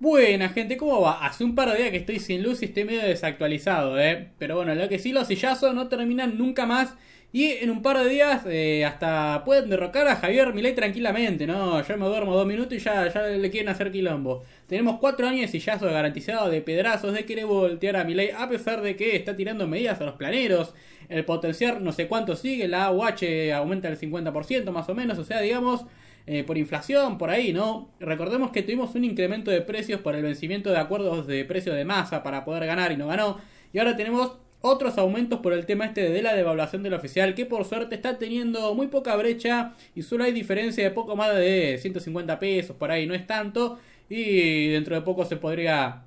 Buena gente, ¿cómo va? Hace un par de días que estoy sin luz y estoy medio desactualizado, ¿eh? Pero bueno, lo que sí, los sillazos no terminan nunca más. Y en un par de días eh, hasta pueden derrocar a Javier Milei tranquilamente, ¿no? Yo me duermo dos minutos y ya, ya le quieren hacer quilombo. Tenemos cuatro años de sillazo garantizado de pedrazos de querer voltear a Milei a pesar de que está tirando medidas a los planeros. El potenciar no sé cuánto sigue, la AUH aumenta el 50% más o menos, o sea, digamos... Eh, por inflación, por ahí, ¿no? Recordemos que tuvimos un incremento de precios por el vencimiento de acuerdos de precio de masa para poder ganar y no ganó. Y ahora tenemos otros aumentos por el tema este de la devaluación del oficial, que por suerte está teniendo muy poca brecha y solo hay diferencia de poco más de 150 pesos por ahí, no es tanto. Y dentro de poco se podría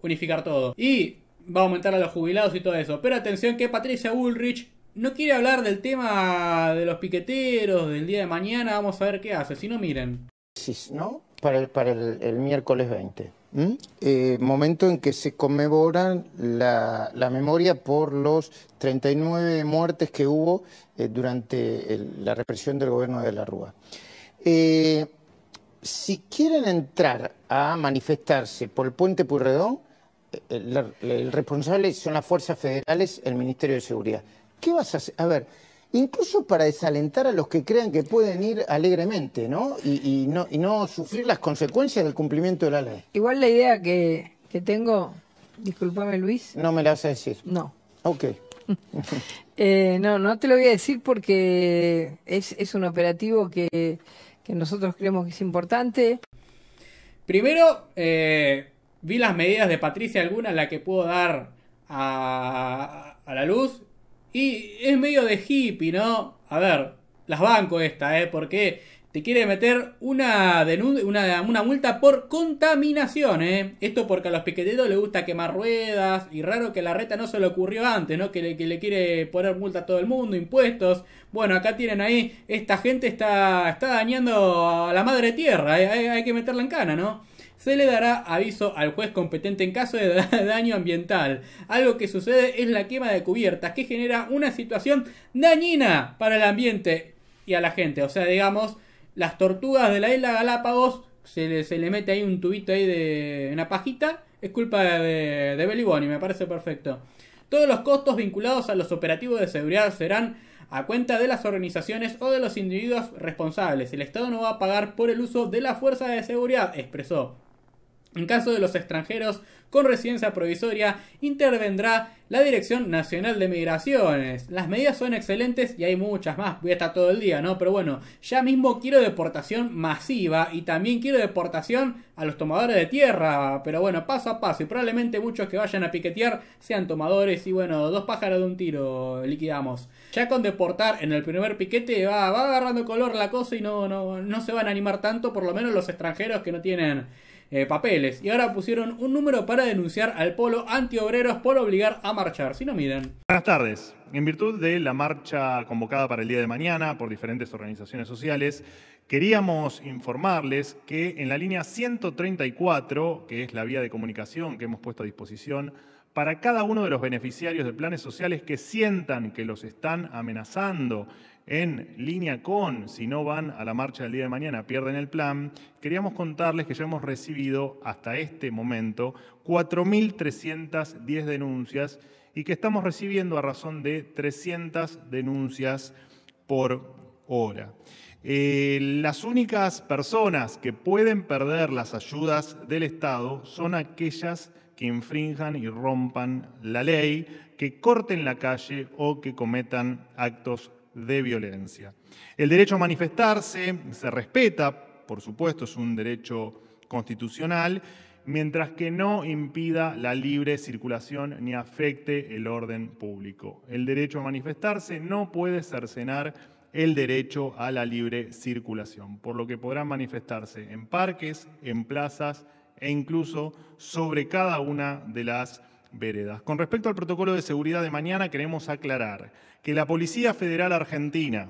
unificar todo. Y va a aumentar a los jubilados y todo eso. Pero atención que Patricia Ulrich no quiere hablar del tema de los piqueteros, del día de mañana, vamos a ver qué hace. Si no, miren. ¿No? Para el, para el, miércoles 20. Eh, momento en que se conmemora la, memoria por los 39 muertes que hubo eh, durante la represión del gobierno de la Rúa. Eh, si quieren entrar a manifestarse por el puente Purredón, el, el responsable son las fuerzas federales, el Ministerio de Seguridad. ¿Qué vas a hacer? A ver, incluso para desalentar a los que crean que pueden ir alegremente, ¿no? Y, no, y no sufrir las consecuencias del cumplimiento de la ley. Igual la idea que, tengo, discúlpame Luis. No me la vas a decir. No. Ok. Eh, no, no te lo voy a decir porque es, un operativo que, nosotros creemos que es importante. Primero, eh, vi las medidas de Patricia, alguna la que puedo dar a, a la luz y es medio de hippie, ¿no? A ver, las banco esta, ¿eh? Porque te quiere meter una, una, una multa por contaminación, ¿eh? Esto porque a los piqueteros les gusta quemar ruedas y raro que la reta no se le ocurrió antes, ¿no? Que le, que le quiere poner multa a todo el mundo, impuestos. Bueno, acá tienen ahí, esta gente está, está dañando a la madre tierra, ¿eh? hay que meterla en cana, ¿no? se le dará aviso al juez competente en caso de daño ambiental. Algo que sucede es la quema de cubiertas que genera una situación dañina para el ambiente y a la gente. O sea, digamos, las tortugas de la isla Galápagos se le, se le mete ahí un tubito ahí de una pajita. Es culpa de, de Bonnie, me parece perfecto. Todos los costos vinculados a los operativos de seguridad serán a cuenta de las organizaciones o de los individuos responsables. El Estado no va a pagar por el uso de la fuerza de seguridad, expresó. En caso de los extranjeros con residencia provisoria, intervendrá la Dirección Nacional de Migraciones. Las medidas son excelentes y hay muchas más, voy a estar todo el día, ¿no? Pero bueno, ya mismo quiero deportación masiva y también quiero deportación a los tomadores de tierra, pero bueno, paso a paso y probablemente muchos que vayan a piquetear sean tomadores y bueno, dos pájaros de un tiro liquidamos. Ya con deportar en el primer piquete va, agarrando color la cosa y no, no, no se van a animar tanto, por lo menos los extranjeros que no tienen eh, papeles. Y ahora pusieron un número para denunciar al polo antiobreros por obligar a marchar. Si no, miren. Buenas tardes. En virtud de la marcha convocada para el día de mañana por diferentes organizaciones sociales, Queríamos informarles que en la línea 134, que es la vía de comunicación que hemos puesto a disposición, para cada uno de los beneficiarios de planes sociales que sientan que los están amenazando en línea con, si no van a la marcha del día de mañana, pierden el plan, queríamos contarles que ya hemos recibido hasta este momento 4.310 denuncias y que estamos recibiendo a razón de 300 denuncias por hora. Eh, las únicas personas que pueden perder las ayudas del Estado son aquellas que infrinjan y rompan la ley, que corten la calle o que cometan actos de violencia. El derecho a manifestarse se respeta, por supuesto, es un derecho constitucional, mientras que no impida la libre circulación ni afecte el orden público. El derecho a manifestarse no puede cercenar el derecho a la libre circulación, por lo que podrán manifestarse en parques, en plazas e incluso sobre cada una de las con respecto al protocolo de seguridad de mañana, queremos aclarar que la Policía Federal Argentina,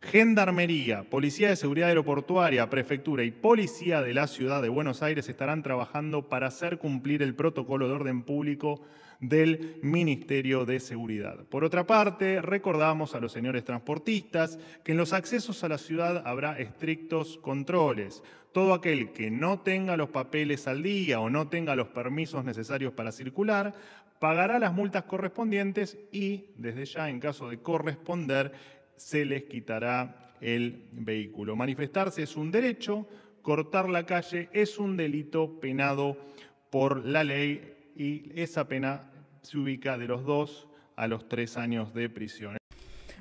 Gendarmería, Policía de Seguridad Aeroportuaria, Prefectura y Policía de la Ciudad de Buenos Aires estarán trabajando para hacer cumplir el protocolo de orden público del Ministerio de Seguridad. Por otra parte, recordamos a los señores transportistas que en los accesos a la ciudad habrá estrictos controles todo aquel que no tenga los papeles al día o no tenga los permisos necesarios para circular, pagará las multas correspondientes y, desde ya, en caso de corresponder, se les quitará el vehículo. Manifestarse es un derecho, cortar la calle es un delito penado por la ley y esa pena se ubica de los dos a los tres años de prisión.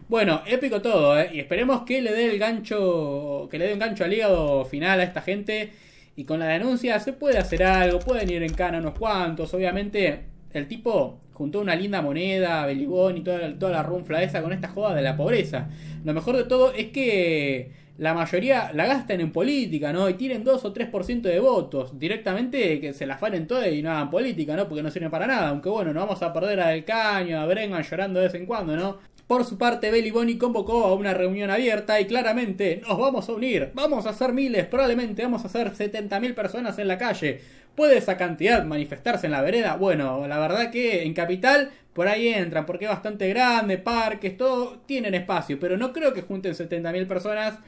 Bueno, épico todo, ¿eh? Y esperemos que le dé el gancho, que le dé un gancho al hígado final a esta gente. Y con la denuncia se puede hacer algo, pueden ir en cana unos cuantos. Obviamente, el tipo juntó una linda moneda, Belibón y toda, toda la runfla esa con esta joda de la pobreza. Lo mejor de todo es que la mayoría la gastan en política, ¿no? Y tienen 2 o 3% de votos. Directamente que se la falen todo y no hagan política, ¿no? Porque no sirve para nada. Aunque bueno, no vamos a perder a Del Caño, a Brengan llorando de vez en cuando, ¿no? Por su parte, Belly Bonnie convocó a una reunión abierta y claramente nos vamos a unir. Vamos a hacer miles, probablemente vamos a ser 70.000 personas en la calle. ¿Puede esa cantidad manifestarse en la vereda? Bueno, la verdad que en Capital por ahí entran, porque es bastante grande, parques, todo, tienen espacio, pero no creo que junten 70.000 personas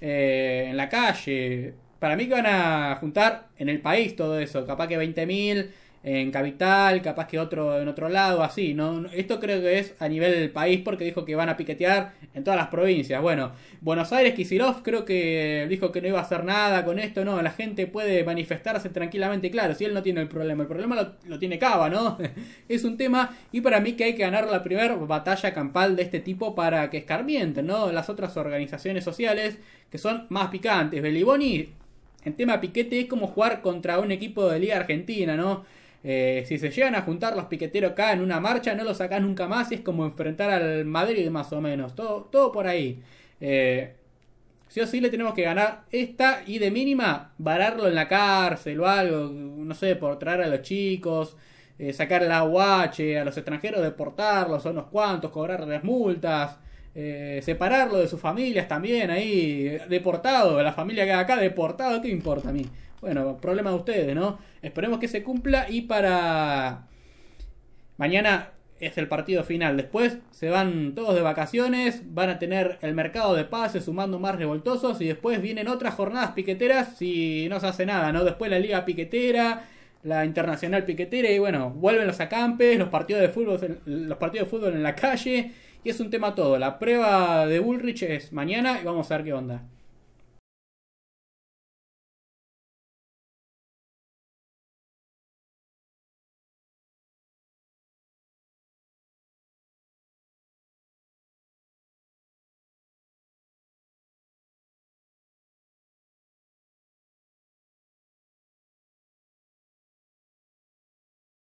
eh, en la calle. Para mí que van a juntar en el país todo eso, capaz que 20.000 en Capital, capaz que otro en otro lado, así, ¿no? Esto creo que es a nivel del país porque dijo que van a piquetear en todas las provincias. Bueno, Buenos Aires, Kisilov creo que dijo que no iba a hacer nada con esto, no, la gente puede manifestarse tranquilamente, claro, si él no tiene el problema, el problema lo, tiene Cava, ¿no? es un tema y para mí que hay que ganar la primera batalla campal de este tipo para que escarmienten, ¿no? Las otras organizaciones sociales que son más picantes. Beliboni, en tema piquete, es como jugar contra un equipo de Liga Argentina, ¿no? Eh, si se llegan a juntar los piqueteros acá en una marcha, no lo sacan nunca más. y Es como enfrentar al Madrid más o menos. Todo, todo por ahí. Eh, sí o sí le tenemos que ganar esta y de mínima vararlo en la cárcel o algo. No sé, por traer a los chicos. Eh, sacar la aguache a los extranjeros, deportarlos a unos cuantos, cobrar las multas. Eh, separarlo de sus familias también ahí, deportado, la familia que acá, deportado, ¿qué importa a mí? bueno, problema de ustedes, ¿no? Esperemos que se cumpla y para mañana es el partido final. Después se van todos de vacaciones, van a tener el mercado de pases sumando más revoltosos y después vienen otras jornadas piqueteras si no se hace nada, ¿no? Después la liga piquetera, la internacional piquetera y bueno, vuelven los acampes, los partidos de fútbol, los partidos de fútbol en la calle y es un tema todo. La prueba de Bullrich es mañana y vamos a ver qué onda.